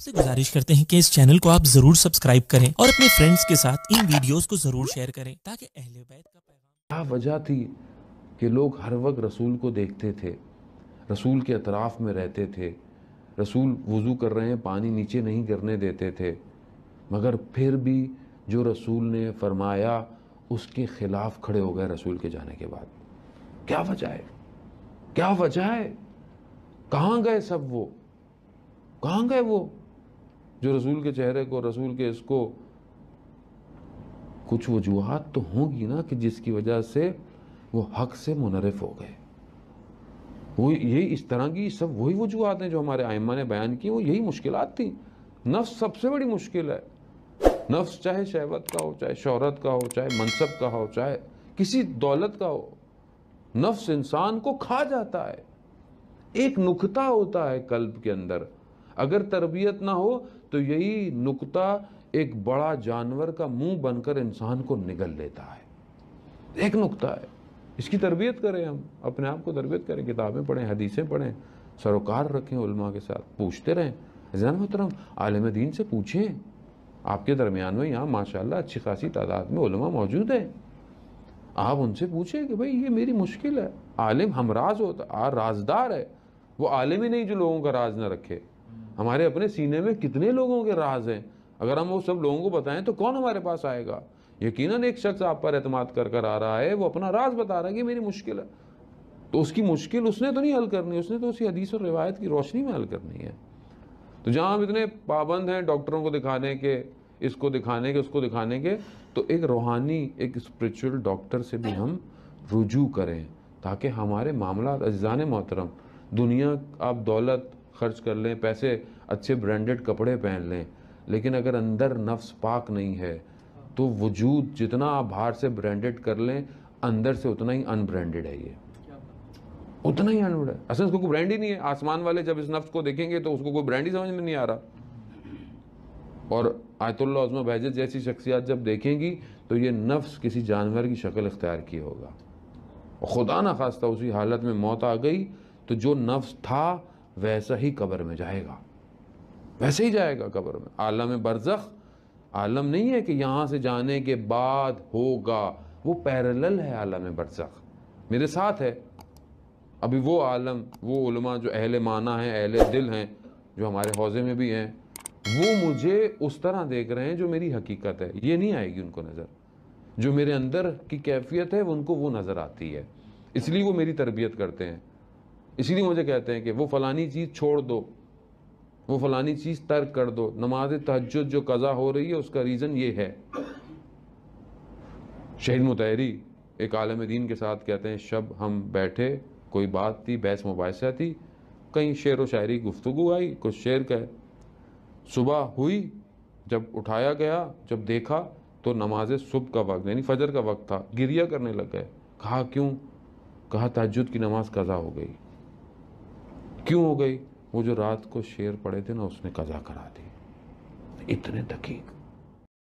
आपसे गुजारिश करते हैं कि इस चैनल को आप जरूर सब्सक्राइब करें और अपने फ्रेंड्स के साथ इन वीडियोस को जरूर शेयर करें ताकि अहले बैत का क्या वजह थी कि लोग हर वक्त रसूल को देखते थे रसूल के अतराफ़ में रहते थे रसूल वज़ू कर रहे हैं पानी नीचे नहीं गिरने देते थे मगर फिर भी जो रसूल ने फरमाया उसके ख़िलाफ़ खड़े हो गए रसूल के जाने के बाद क्या वजह है क्या वजह है कहाँ गए सब वो कहाँ गए वो जो रसूल के चेहरे को रसूल के इसको कुछ वजूहत तो होंगी ना कि जिसकी वजह से वो हक से मुनरफ हो गए वो यही इस तरह की सब वही वजूहत हैं जो हमारे आयमा ने बयान की वो यही मुश्किल थी नफ्स सबसे बड़ी मुश्किल है नफ्स चाहे शहवत का हो चाहे शहरत का हो चाहे मनसब का हो चाहे किसी दौलत का हो नफ्स इंसान को खा जाता है एक नुकता होता है कल्ब के अंदर अगर तरबियत ना हो तो यही नुकता एक बड़ा जानवर का मुंह बनकर इंसान को निगल लेता है एक नुकता है इसकी तरबियत करें हम अपने आप को तरबियत करें किताबें पढ़ें हदीसें पढ़ें सरोकार रखें उलमा के साथ पूछते रहें जन मोहतरम आलम दीन से पूछें आपके दरमियान में यहाँ माशाल्लाह अच्छी खासी तादाद में उलमा मौजूद है आप उनसे पूछें कि भाई ये मेरी मुश्किल है आलिम हमराज होता राजदार है वो आलिम ही नहीं जो लोगों का राज ना रखे हमारे अपने सीने में कितने लोगों के राज हैं अगर हम वो सब लोगों को बताएं तो कौन हमारे पास आएगा यकीनन एक शख्स आप पर अतमाद कर कर आ रहा है वो अपना राज बता रहा है कि मेरी मुश्किल है तो उसकी मुश्किल उसने तो नहीं हल करनी उसने तो उसी हदीस और रिवायत की रोशनी में हल करनी है तो जहाँ हम इतने पाबंद हैं डॉक्टरों को दिखाने के इसको दिखाने के उसको दिखाने के तो एक रूहानी एक स्परिचुअल डॉक्टर से भी हम रुजू करें ताकि हमारे मामला अजान मोहतरम दुनिया आप दौलत खर्च कर लें पैसे अच्छे ब्रांडेड कपड़े पहन लें लेकिन अगर अंदर नफ्स पाक नहीं है तो वजूद जितना आप बाहर से ब्रांडेड कर लें अंदर से उतना ही अनब्रांडेड है ये उतना ही अनब्रांड असल उसको कोई ब्रांड ही नहीं है आसमान वाले जब इस नफ्स को देखेंगे तो उसको कोई ब्रांड ही समझ में नहीं आ रहा और आयतुल्ला उजमा बैजत जैसी शख्सियात जब देखेंगी तो ये नफ्स किसी जानवर की शक्ल अख्तियार किए होगा और ख़ुदा ना खास्ता उसी हालत में मौत आ गई तो जो नफ्स था वैसा ही कब्र में जाएगा वैसे ही जाएगा कब्र में आलम बरजख आलम नहीं है कि यहाँ से जाने के बाद होगा वो पैरल है आलम बरसख मेरे साथ है अभी वो आलम वो उलमा जो अहल माना हैं अहल दिल हैं जो हमारे हौजे में भी हैं वो मुझे उस तरह देख रहे हैं जो मेरी हकीकत है ये नहीं आएगी उनको नज़र जो मेरे अंदर की कैफियत है उनको वो नज़र आती है इसलिए वो मेरी तरबियत करते हैं इसीलिए मुझे कहते हैं कि वो फ़लानी चीज़ छोड़ दो वो फ़लानी चीज़ तर्क कर दो नमाज तहजद जो कज़ा हो रही है उसका रीज़न ये है शहीद मुतहरी एक आलम दीन के साथ कहते हैं शब हम बैठे कोई बात थी बहस मुबासा थी कहीं शेर व शायरी गुफ्तु आई कुछ शेर कहे सुबह हुई जब उठाया गया जब देखा तो नमाज सुबह का वक्त यानी फजर का वक्त था गिरिया करने लग गए कहा क्यों कहा तजुद की नमाज कज़ा हो गई क्यों हो गई वो जो रात को शेर पड़े थे ना उसने कजा करा दी इतने दकीक